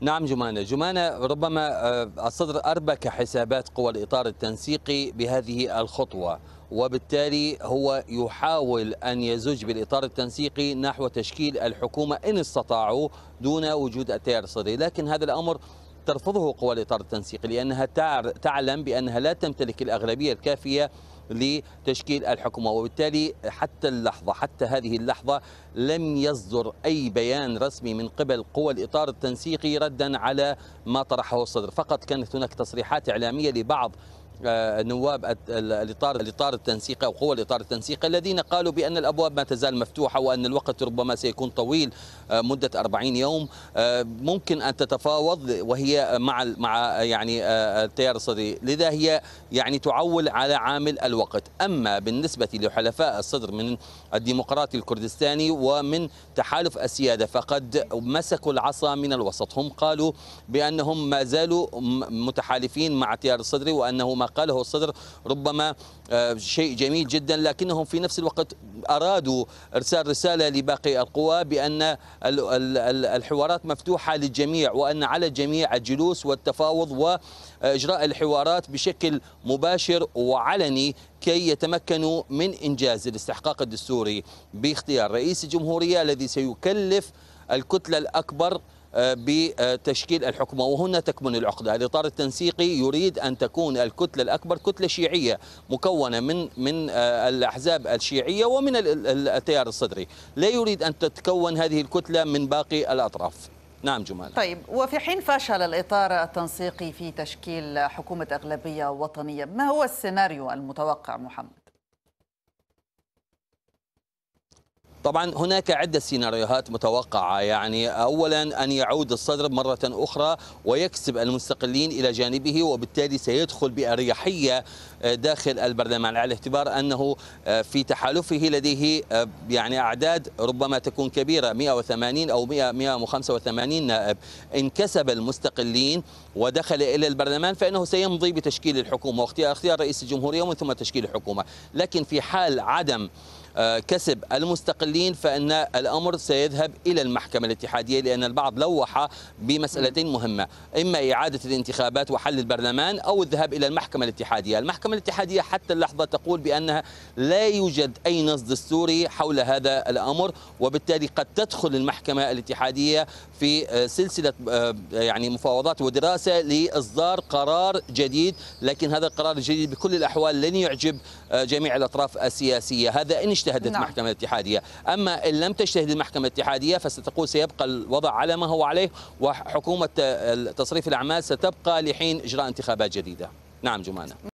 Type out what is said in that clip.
نعم جمانة جمانة ربما آه، الصدر أربك حسابات قوى الإطار التنسيقي بهذه الخطوة وبالتالي هو يحاول أن يزج بالإطار التنسيقي نحو تشكيل الحكومة إن استطاعوا دون وجود التيار الصدري لكن هذا الأمر ترفضه قوى الإطار التنسيقي لأنها تعلم بأنها لا تمتلك الأغلبية الكافية لتشكيل الحكومة وبالتالي حتى اللحظة حتى هذه اللحظة لم يصدر أي بيان رسمي من قبل قوى الإطار التنسيقي ردا على ما طرحه الصدر فقط كانت هناك تصريحات إعلامية لبعض آه، نواب الاطار الاطار التنسيقي او قوى الاطار التنسيقي الذين قالوا بان الابواب ما تزال مفتوحه وان الوقت ربما سيكون طويل آه، مده 40 يوم آه، ممكن ان تتفاوض وهي مع مع يعني التيار الصدري، لذا هي يعني تعول على عامل الوقت، اما بالنسبه لحلفاء الصدر من الديمقراطي الكردستاني ومن تحالف السياده فقد مسكوا العصا من الوسط، هم قالوا بانهم ما زالوا متحالفين مع التيار الصدري وانه ما قاله الصدر ربما آه، شيء جميل جدا لكنهم في نفس الوقت أرادوا إرسال رسالة لباقي القوى بأن الحوارات مفتوحة للجميع وأن على الجميع الجلوس والتفاوض وإجراء الحوارات بشكل مباشر وعلني كي يتمكنوا من إنجاز الاستحقاق الدستوري باختيار رئيس الجمهورية الذي سيكلف الكتلة الأكبر بتشكيل الحكومة وهنا تكمن العقدة الإطار التنسيقي يريد أن تكون الكتلة الأكبر كتلة شيعية مكونة من من آه، الأحزاب الشيعية ومن التيار الصدري لا يريد أن تتكون هذه الكتلة من باقي الأطراف نعم جمال طيب وفي حين فشل الإطار التنسيقي في تشكيل حكومة أغلبية وطنية ما هو السيناريو المتوقع محمد؟ طبعا هناك عدة سيناريوهات متوقعة يعني أولا أن يعود الصدر مرة أخرى ويكسب المستقلين إلى جانبه وبالتالي سيدخل بأريحية داخل البرلمان على اعتبار أنه في تحالفه لديه يعني أعداد ربما تكون كبيرة 180 أو 185 نائب إن كسب المستقلين ودخل إلى البرلمان فإنه سيمضي بتشكيل الحكومة واختيار رئيس الجمهورية ومن ثم تشكيل الحكومة لكن في حال عدم كسب المستقلين فإن الأمر سيذهب إلى المحكمة الاتحادية لأن البعض لوح بمسألتين مهمة إما إعادة الانتخابات وحل البرلمان أو الذهاب إلى المحكمة الاتحادية المحكمة الاتحادية حتى اللحظة تقول بأنها لا يوجد أي نص دستوري حول هذا الأمر وبالتالي قد تدخل المحكمة الاتحادية في سلسلة آه، يعني مفاوضات ودراسة لإصدار قرار جديد لكن هذا القرار الجديد بكل الأحوال لن يعجب آه، جميع الأطراف السياسية هذا إن اجتهدت نعم. المحكمة الاتحادية أما إن لم تجتهد المحكمة الاتحادية فستقول سيبقى الوضع على ما هو عليه وحكومة تصريف الأعمال ستبقى لحين إجراء انتخابات جديدة نعم جمانة